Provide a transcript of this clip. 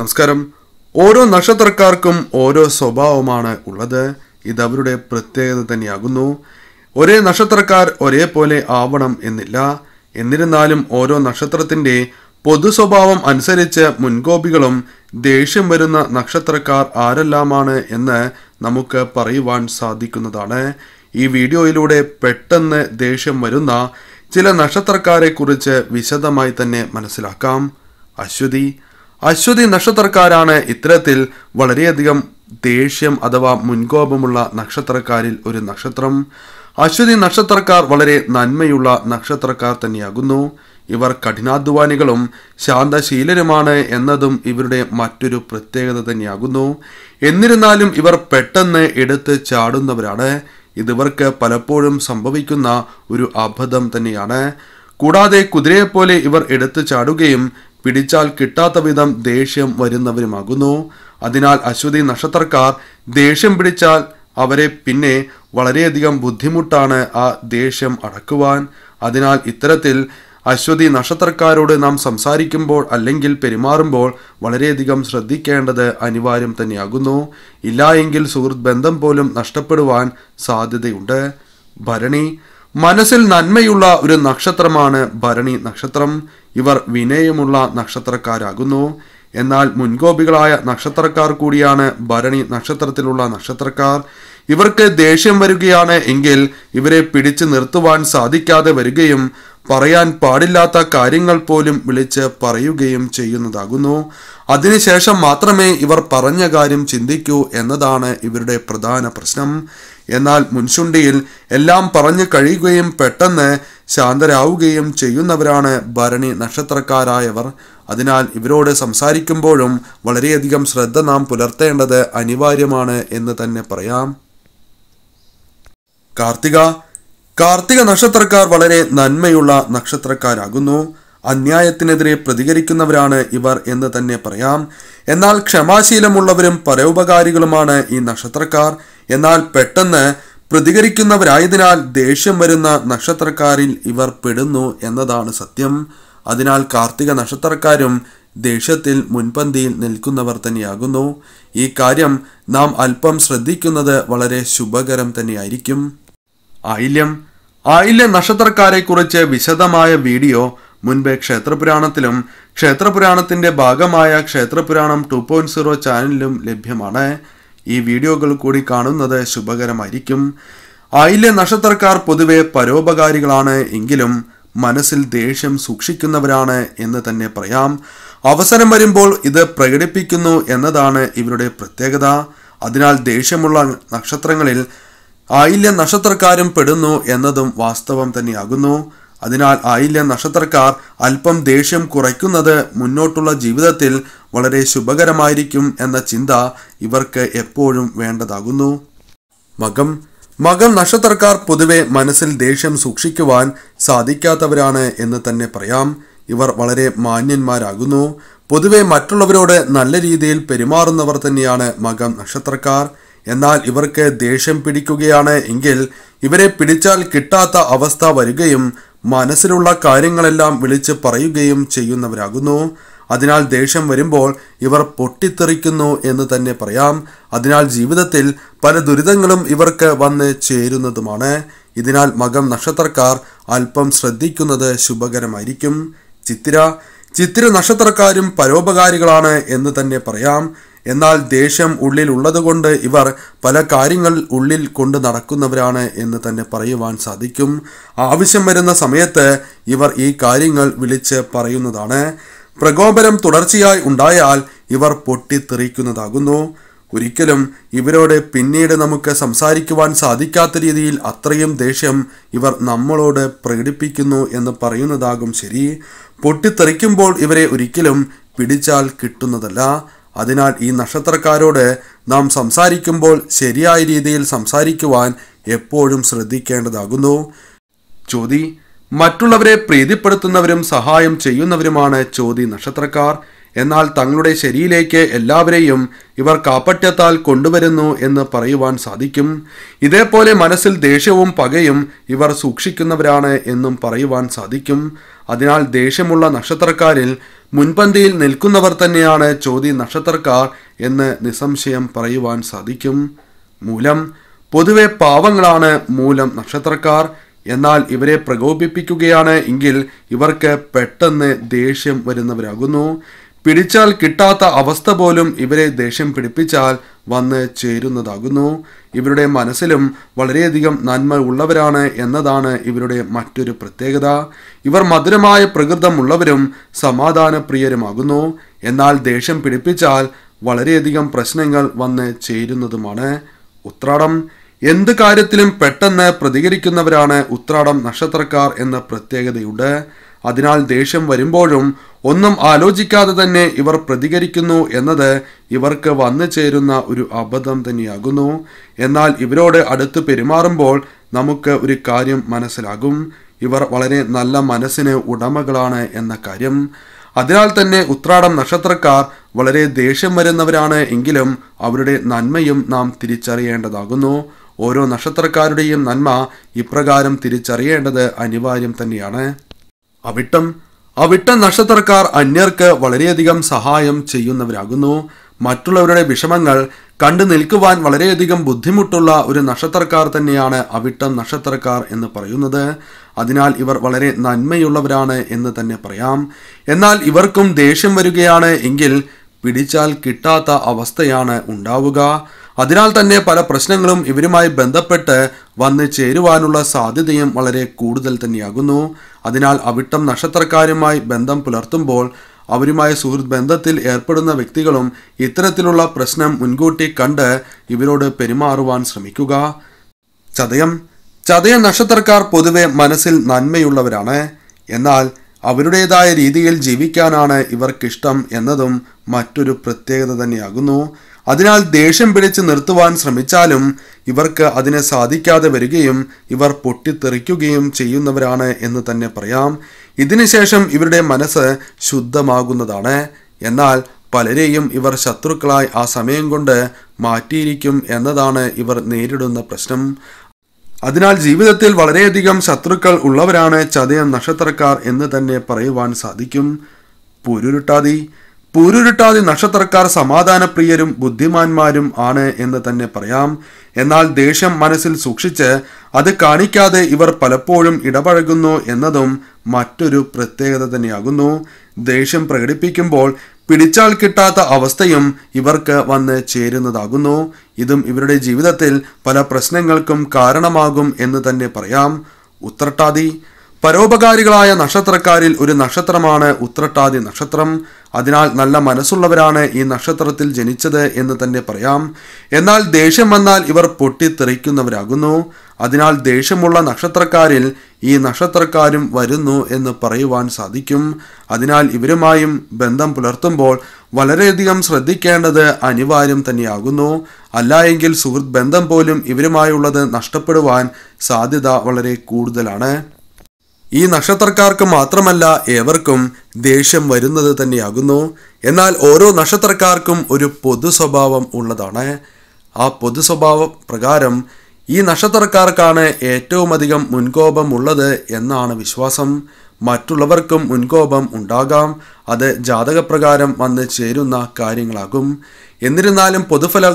നമസ്കാരം ഓരോ നക്ഷത്രക്കാർക്കും ഓരോ സ്വഭാവമാണ് ഉള്ളത് ഇതവരുടെ പ്രത്യേകത തന്നെയാകുന്നു ഒരേ നക്ഷത്രക്കാർ ഒരേപോലെ ആവണം എന്നില്ല എന്നിരുന്നാലും ഓരോ നക്ഷത്രത്തിൻ്റെ പൊതു സ്വഭാവം അനുസരിച്ച് മുൻകോപികളും ദേഷ്യം വരുന്ന നക്ഷത്രക്കാർ ആരെല്ലാമാണ് എന്ന് നമുക്ക് പറയുവാൻ സാധിക്കുന്നതാണ് ഈ വീഡിയോയിലൂടെ പെട്ടെന്ന് ദേഷ്യം വരുന്ന ചില നക്ഷത്രക്കാരെ കുറിച്ച് വിശദമായി തന്നെ മനസ്സിലാക്കാം അശ്വതി അശ്വതി നക്ഷത്രക്കാരാണ് ഇത്തരത്തിൽ വളരെയധികം ദേഷ്യം അഥവാ മുൻകോപമുള്ള നക്ഷത്രക്കാരിൽ ഒരു നക്ഷത്രം അശ്വതി നക്ഷത്രക്കാർ വളരെ നന്മയുള്ള നക്ഷത്രക്കാർ തന്നെയാകുന്നു ഇവർ കഠിനാധ്വാനികളും ശാന്തശീലരുമാണ് എന്നതും ഇവരുടെ മറ്റൊരു പ്രത്യേകത തന്നെയാകുന്നു എന്നിരുന്നാലും ഇവർ പെട്ടെന്ന് എടുത്ത് ചാടുന്നവരാണ് ഇതിവർക്ക് പലപ്പോഴും സംഭവിക്കുന്ന ഒരു അബദ്ധം തന്നെയാണ് കൂടാതെ കുതിരയെപ്പോലെ ഇവർ എടുത്തു ചാടുകയും പിടിച്ചാൽ കിട്ടാത്ത വിധം ദേഷ്യം വരുന്നവരുമാകുന്നു അതിനാൽ അശ്വതി നക്ഷത്രക്കാർ ദേഷ്യം പിടിച്ചാൽ അവരെ പിന്നെ വളരെയധികം ബുദ്ധിമുട്ടാണ് ആ ദേഷ്യം അടക്കുവാൻ അതിനാൽ ഇത്തരത്തിൽ അശ്വതി നക്ഷത്രക്കാരോട് നാം സംസാരിക്കുമ്പോൾ അല്ലെങ്കിൽ പെരുമാറുമ്പോൾ വളരെയധികം ശ്രദ്ധിക്കേണ്ടത് അനിവാര്യം തന്നെയാകുന്നു ഇല്ലായെങ്കിൽ സുഹൃത്ത് ബന്ധം പോലും നഷ്ടപ്പെടുവാൻ സാധ്യതയുണ്ട് ഭരണി മനസ്സിൽ നന്മയുള്ള ഒരു നക്ഷത്രമാണ് ഭരണി നക്ഷത്രം ഇവർ വിനയമുള്ള നക്ഷത്രക്കാരാകുന്നു എന്നാൽ മുൻകോപികളായ നക്ഷത്രക്കാർ കൂടിയാണ് ഭരണി നക്ഷത്രത്തിലുള്ള നക്ഷത്രക്കാർ ഇവർക്ക് ദേഷ്യം വരികയാണ് എങ്കിൽ ഇവരെ പിടിച്ചു നിർത്തുവാൻ സാധിക്കാതെ വരികയും പറയാൻ പാടില്ലാത്ത കാര്യങ്ങൾ പോലും വിളിച്ച് പറയുകയും ചെയ്യുന്നതാകുന്നു അതിനുശേഷം മാത്രമേ ഇവർ പറഞ്ഞ കാര്യം ചിന്തിക്കൂ എന്നതാണ് ഇവരുടെ പ്രധാന പ്രശ്നം എന്നാൽ മുൻശുണ്ടിയിൽ എല്ലാം പറഞ്ഞു കഴിയുകയും പെട്ടെന്ന് ശാന്തരാവുകയും ചെയ്യുന്നവരാണ് ഭരണി നക്ഷത്രക്കാരായവർ അതിനാൽ ഇവരോട് സംസാരിക്കുമ്പോഴും വളരെയധികം ശ്രദ്ധ നാം പുലർത്തേണ്ടത് അനിവാര്യമാണ് എന്ന് തന്നെ പറയാം കാർത്തിക കാർത്തിക നക്ഷത്രക്കാർ വളരെ നന്മയുള്ള നക്ഷത്രക്കാരാകുന്നു അന്യായത്തിനെതിരെ പ്രതികരിക്കുന്നവരാണ് ഇവർ എന്ന് തന്നെ പറയാം എന്നാൽ ക്ഷമാശീലമുള്ളവരും പരോപകാരികളുമാണ് ഈ നക്ഷത്രക്കാർ എന്നാൽ പെട്ടെന്ന് പ്രതികരിക്കുന്നവരായതിനാൽ ദേഷ്യം വരുന്ന നക്ഷത്രക്കാരിൽ ഇവർ പെടുന്നു എന്നതാണ് സത്യം അതിനാൽ കാർത്തിക നക്ഷത്രക്കാരും ദേഷ്യത്തിൽ മുൻപന്തിയിൽ നിൽക്കുന്നവർ തന്നെയാകുന്നു ഈ കാര്യം നാം അല്പം ശ്രദ്ധിക്കുന്നത് വളരെ ശുഭകരം തന്നെയായിരിക്കും ആയില്യം ആയില്യ നക്ഷത്രക്കാരെക്കുറിച്ച് വിശദമായ വീഡിയോ മുൻപേ ക്ഷേത്രപുരാണത്തിലും ക്ഷേത്രപുരാണത്തിന്റെ ഭാഗമായ ക്ഷേത്രപുരാണം ടു സീറോ ചാനലിലും ലഭ്യമാണ് ഈ വീഡിയോകൾ കൂടി കാണുന്നത് ശുഭകരമായിരിക്കും ആയില്യ നക്ഷത്രക്കാർ പൊതുവെ പരോപകാരികളാണ് എങ്കിലും മനസ്സിൽ ദേഷ്യം സൂക്ഷിക്കുന്നവരാണ് എന്ന് തന്നെ പറയാം അവസരം വരുമ്പോൾ ഇത് പ്രകടിപ്പിക്കുന്നു എന്നതാണ് ഇവരുടെ പ്രത്യേകത അതിനാൽ ദേഷ്യമുള്ള നക്ഷത്രങ്ങളിൽ ആയില്യ നക്ഷത്രക്കാരും പെടുന്നു എന്നതും വാസ്തവം തന്നെയാകുന്നു അതിനാൽ ആയില്യ നക്ഷത്രക്കാർ അല്പം ദേഷ്യം കുറയ്ക്കുന്നത് മുന്നോട്ടുള്ള ജീവിതത്തിൽ വളരെ ശുഭകരമായിരിക്കും എന്ന ചിന്ത ഇവർക്ക് എപ്പോഴും വേണ്ടതാകുന്നു മകം മകം നക്ഷത്രക്കാർ പൊതുവെ മനസ്സിൽ ദേഷ്യം സൂക്ഷിക്കുവാൻ സാധിക്കാത്തവരാണ് എന്ന് തന്നെ പറയാം ഇവർ വളരെ മാന്യന്മാരാകുന്നു പൊതുവെ മറ്റുള്ളവരോട് നല്ല രീതിയിൽ പെരുമാറുന്നവർ തന്നെയാണ് മകം നക്ഷത്രക്കാർ എന്നാൽ ഇവർക്ക് ദേഷ്യം പിടിക്കുകയാണ് എങ്കിൽ ഇവരെ പിടിച്ചാൽ കിട്ടാത്ത അവസ്ഥ വരികയും മനസ്സിലുള്ള കാര്യങ്ങളെല്ലാം വിളിച്ച് പറയുകയും ചെയ്യുന്നവരാകുന്നു അതിനാൽ ദേഷ്യം വരുമ്പോൾ ഇവർ പൊട്ടിത്തെറിക്കുന്നു എന്ന് തന്നെ പറയാം അതിനാൽ ജീവിതത്തിൽ പല ദുരിതങ്ങളും ഇവർക്ക് വന്ന് ചേരുന്നതുമാണ് ഇതിനാൽ മകം നക്ഷത്രക്കാർ അല്പം ശ്രദ്ധിക്കുന്നത് ശുഭകരമായിരിക്കും ചിത്തിര ചിത്തിര നക്ഷത്രക്കാരും പരോപകാരികളാണ് എന്ന് തന്നെ പറയാം എന്നാൽ ദേഷ്യം ഉള്ളിൽ ഉള്ളതുകൊണ്ട് ഇവർ പല കാര്യങ്ങൾ ഉള്ളിൽ കൊണ്ട് നടക്കുന്നവരാണ് എന്ന് തന്നെ പറയുവാൻ സാധിക്കും ആവശ്യം വരുന്ന സമയത്ത് ഇവർ ഈ കാര്യങ്ങൾ വിളിച്ച് പറയുന്നതാണ് പ്രകോപനം തുടർച്ചയായി ഉണ്ടായാൽ ഇവർ പൊട്ടിത്തെറിക്കുന്നതാകുന്നു ഒരിക്കലും ഇവരോട് പിന്നീട് നമുക്ക് സംസാരിക്കുവാൻ സാധിക്കാത്ത രീതിയിൽ അത്രയും ദേഷ്യം ഇവർ നമ്മളോട് പ്രകടിപ്പിക്കുന്നു എന്ന് പറയുന്നതാകും ശരി പൊട്ടിത്തെറിക്കുമ്പോൾ ഇവരെ ഒരിക്കലും പിടിച്ചാൽ കിട്ടുന്നതല്ല അതിനാൽ ഈ നക്ഷത്രക്കാരോട് നാം സംസാരിക്കുമ്പോൾ ശരിയായ രീതിയിൽ സംസാരിക്കുവാൻ എപ്പോഴും ശ്രദ്ധിക്കേണ്ടതാകുന്നു ചോദി മറ്റുള്ളവരെ പ്രീതിപ്പെടുത്തുന്നവരും സഹായം ചെയ്യുന്നവരുമാണ് ചോതി നക്ഷത്രക്കാർ എന്നാൽ തങ്ങളുടെ ശരിയിലേക്ക് എല്ലാവരെയും ഇവർ കാപ്പറ്റത്താൽ കൊണ്ടുവരുന്നു എന്ന് പറയുവാൻ സാധിക്കും ഇതേപോലെ മനസ്സിൽ ദേഷ്യവും പകയും ഇവർ സൂക്ഷിക്കുന്നവരാണ് എന്നും പറയുവാൻ സാധിക്കും അതിനാൽ ദേഷ്യമുള്ള നക്ഷത്രക്കാരിൽ മുൻപന്തിയിൽ നിൽക്കുന്നവർ തന്നെയാണ് ചോതി നക്ഷത്രക്കാർ എന്ന് നിസ്സംശയം പറയുവാൻ സാധിക്കും മൂലം പൊതുവെ പാവങ്ങളാണ് മൂലം നക്ഷത്രക്കാർ എന്നാൽ ഇവരെ പ്രകോപിപ്പിക്കുകയാണ് എങ്കിൽ ഇവർക്ക് പെട്ടെന്ന് ദേഷ്യം വരുന്നവരാകുന്നു പിടിച്ചാൽ കിട്ടാത്ത അവസ്ഥ പോലും ഇവരെ ദേഷ്യം പിടിപ്പിച്ചാൽ വന്ന് ചേരുന്നതാകുന്നു ഇവരുടെ മനസ്സിലും വളരെയധികം നന്മ ഉള്ളവരാണ് എന്നതാണ് ഇവരുടെ മറ്റൊരു പ്രത്യേകത ഇവർ മധുരമായ പ്രകൃതമുള്ളവരും സമാധാനപ്രിയരുമാകുന്നു എന്നാൽ ദേഷ്യം പിടിപ്പിച്ചാൽ വളരെയധികം പ്രശ്നങ്ങൾ വന്ന് ചേരുന്നതുമാണ് ഉത്രാടം എന്ത് കാര്യത്തിലും പെട്ടെന്ന് പ്രതികരിക്കുന്നവരാണ് ഉത്രാടം നക്ഷത്രക്കാർ എന്ന പ്രത്യേകതയുണ്ട് അതിനാൽ ദേഷ്യം വരുമ്പോഴും ഒന്നും ആലോചിക്കാതെ തന്നെ ഇവർ പ്രതികരിക്കുന്നു എന്നത് ഇവർക്ക് വന്നു ചേരുന്ന ഒരു അബദ്ധം തന്നെയാകുന്നു എന്നാൽ ഇവരോട് അടുത്ത് പെരുമാറുമ്പോൾ നമുക്ക് ഒരു കാര്യം മനസ്സിലാകും ഇവർ വളരെ നല്ല മനസ്സിന് ഉടമകളാണ് എന്ന കാര്യം അതിനാൽ തന്നെ ഉത്രാടം നക്ഷത്രക്കാർ വളരെ ദേഷ്യം വരുന്നവരാണ് എങ്കിലും അവരുടെ നന്മയും നാം തിരിച്ചറിയേണ്ടതാകുന്നു ഓരോ നക്ഷത്രക്കാരുടെയും നന്മ ഇപ്രകാരം തിരിച്ചറിയേണ്ടത് അനിവാര്യം തന്നെയാണ് അവിട്ടം അവിട്ട നക്ഷത്രക്കാർ അന്യർക്ക് വളരെയധികം സഹായം ചെയ്യുന്നവരാകുന്നു മറ്റുള്ളവരുടെ വിഷമങ്ങൾ കണ്ടു നിൽക്കുവാൻ വളരെയധികം ബുദ്ധിമുട്ടുള്ള ഒരു നക്ഷത്രക്കാർ തന്നെയാണ് അവിട്ടം നക്ഷത്രക്കാർ എന്ന് പറയുന്നത് അതിനാൽ ഇവർ വളരെ നന്മയുള്ളവരാണ് എന്ന് തന്നെ പറയാം എന്നാൽ ഇവർക്കും ദേഷ്യം വരികയാണ് എങ്കിൽ പിടിച്ചാൽ കിട്ടാത്ത അവസ്ഥയാണ് ഉണ്ടാവുക അതിനാൽ തന്നെ പല പ്രശ്നങ്ങളും ഇവരുമായി ബന്ധപ്പെട്ട് വന്ന് ചേരുവാനുള്ള സാധ്യതയും വളരെ കൂടുതൽ തന്നെയാകുന്നു അതിനാൽ അവിട്ടം നക്ഷത്രക്കാരുമായി ബന്ധം പുലർത്തുമ്പോൾ അവരുമായി സുഹൃത്ത് ബന്ധത്തിൽ ഏർപ്പെടുന്ന വ്യക്തികളും ഇത്തരത്തിലുള്ള പ്രശ്നം മുൻകൂട്ടി കണ്ട് ഇവരോട് പെരുമാറുവാൻ ശ്രമിക്കുക ചതയം ചതയ നക്ഷത്രക്കാർ പൊതുവെ മനസ്സിൽ നന്മയുള്ളവരാണ് എന്നാൽ അവരുടേതായ രീതിയിൽ ജീവിക്കാനാണ് ഇവർക്കിഷ്ടം എന്നതും മറ്റൊരു പ്രത്യേകത തന്നെയാകുന്നു അതിനാൽ ദേഷ്യം പിടിച്ച് നിർത്തുവാൻ ശ്രമിച്ചാലും ഇവർക്ക് അതിന് സാധിക്കാതെ വരികയും ഇവർ പൊട്ടിത്തെറിക്കുകയും ചെയ്യുന്നവരാണ് എന്ന് തന്നെ പറയാം ഇതിനുശേഷം ഇവരുടെ മനസ്സ് ശുദ്ധമാകുന്നതാണ് എന്നാൽ പലരെയും ഇവർ ശത്രുക്കളായി ആ സമയം കൊണ്ട് മാറ്റിയിരിക്കും എന്നതാണ് ഇവർ നേരിടുന്ന പ്രശ്നം അതിനാൽ ജീവിതത്തിൽ വളരെയധികം ശത്രുക്കൾ ഉള്ളവരാണ് ചതയം നക്ഷത്രക്കാർ എന്ന് തന്നെ പറയുവാൻ സാധിക്കും പുരുരുട്ടാതി പൂരുരുട്ടാതി നക്ഷത്രക്കാർ സമാധാനപ്രിയരും ബുദ്ധിമാന്മാരും ആണ് എന്ന് തന്നെ പറയാം എന്നാൽ ദേഷ്യം മനസ്സിൽ സൂക്ഷിച്ച് അത് കാണിക്കാതെ ഇവർ പലപ്പോഴും ഇടപഴകുന്നു എന്നതും മറ്റൊരു പ്രത്യേകത തന്നെയാകുന്നു ദേഷ്യം പ്രകടിപ്പിക്കുമ്പോൾ പിടിച്ചാൽ കിട്ടാത്ത അവസ്ഥയും ഇവർക്ക് വന്ന് ചേരുന്നതാകുന്നു ഇതും ഇവരുടെ ജീവിതത്തിൽ പല പ്രശ്നങ്ങൾക്കും കാരണമാകും എന്ന് തന്നെ പറയാം ഉത്രട്ടാതി പരോപകാരികളായ നക്ഷത്രക്കാരിൽ ഒരു നക്ഷത്രമാണ് ഉത്രട്ടാതി നക്ഷത്രം അതിനാൽ നല്ല മനസ്സുള്ളവരാണ് ഈ നക്ഷത്രത്തിൽ ജനിച്ചത് എന്ന് തന്നെ പറയാം എന്നാൽ ദേഷ്യം വന്നാൽ ഇവർ പൊട്ടിത്തെറിക്കുന്നവരാകുന്നു അതിനാൽ ദേഷ്യമുള്ള നക്ഷത്രക്കാരിൽ ഈ നക്ഷത്രക്കാരും വരുന്നു എന്ന് പറയുവാൻ സാധിക്കും അതിനാൽ ഇവരുമായും ബന്ധം പുലർത്തുമ്പോൾ വളരെയധികം ശ്രദ്ധിക്കേണ്ടത് അനിവാര്യം തന്നെയാകുന്നു എങ്കിൽ സുഹൃത്ത് ബന്ധം പോലും ഇവരുമായുള്ളത് നഷ്ടപ്പെടുവാൻ സാധ്യത വളരെ കൂടുതലാണ് ഈ നക്ഷത്രക്കാർക്ക് മാത്രമല്ല ഏവർക്കും ദേഷ്യം വരുന്നത് തന്നെയാകുന്നു എന്നാൽ ഓരോ നക്ഷത്രക്കാർക്കും ഒരു പൊതു സ്വഭാവം ഉള്ളതാണ് ആ പൊതു സ്വഭാവ പ്രകാരം ഈ നക്ഷത്രക്കാർക്കാണ് ഏറ്റവും അധികം മുൻകോപം ഉള്ളത് എന്നാണ് വിശ്വാസം മറ്റുള്ളവർക്കും മുൻകോപം ഉണ്ടാകാം അത് ജാതകപ്രകാരം വന്ന് ചേരുന്ന കാര്യങ്ങളാകും എന്നിരുന്നാലും പൊതുഫല